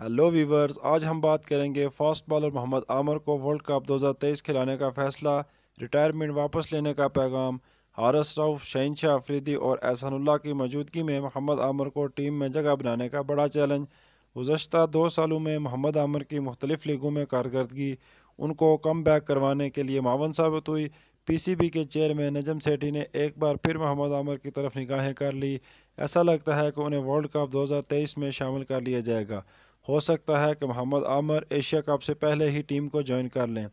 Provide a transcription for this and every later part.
hello viewers आज हम बात करेंगे फास्ट बॉलर मोहम्मद आमर को वर्ल्ड कप 2023 खिलाने का फैसला रिटायरमेंट वापस लेने का पैगाम हारस राउफ शहनशाह अफरीदी और एहसानुल्ला की मौजूदगी में मोहम्मद आमर को टीम में जगह बनाने का बड़ा चैलेंज गुजशत दो सालों में मोहम्मद आमर की मुख्तलिफ लीगों में कारकर्दगी उनको कम बैक करवाने के लिए मावन साबित हुई पीसीबी के चेयरमैन नजम सेठी ने एक बार फिर मोहम्मद आमर की तरफ निगाहें कर ली ऐसा लगता है कि उन्हें वर्ल्ड कप 2023 में शामिल कर लिया जाएगा हो सकता है कि मोहम्मद आमर एशिया कप से पहले ही टीम को ज्वाइन कर लें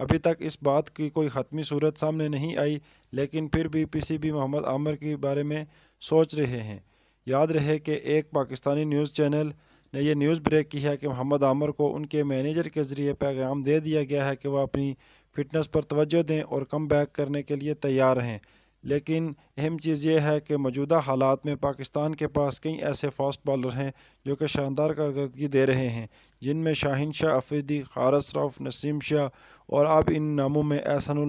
अभी तक इस बात की कोई हतमी सूरत सामने नहीं आई लेकिन फिर भी पी बी मोहम्मद आमर के बारे में सोच रहे हैं याद रहे कि एक पाकिस्तानी न्यूज़ चैनल ने यह न्यूज़ ब्रेक की है कि मोहम्मद आमर को उनके मैनेजर के ज़रिए पैगाम दे दिया गया है कि वह अपनी फ़िटनेस पर तवज्जो दें और कम बैक करने के लिए तैयार हैं लेकिन अहम चीज़ यह है कि मौजूदा हालात में पाकिस्तान के पास कई ऐसे फास्ट बॉलर हैं जो कि शानदार कारकर्दगी दे रहे हैं जिनमें शाहिन शाह अफरीदी खारस रऊफ नसीम शाह और अब इन नामों में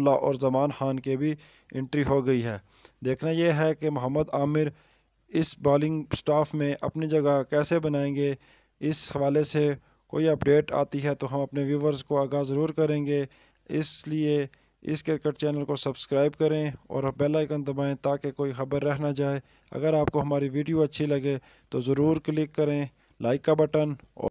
ला और जमान खान के भी एंट्री हो गई है देखना यह है कि मोहम्मद आमिर इस बॉलिंग स्टाफ में अपनी जगह कैसे बनाएंगे इस हवाले से कोई अपडेट आती है तो हम अपने व्यूवर्स को आगाह ज़रूर करेंगे इसलिए इस क्रिकेट चैनल को सब्सक्राइब करें और बेल आइकन दबाएं ताकि कोई खबर रह ना जाए अगर आपको हमारी वीडियो अच्छी लगे तो ज़रूर क्लिक करें लाइक का बटन और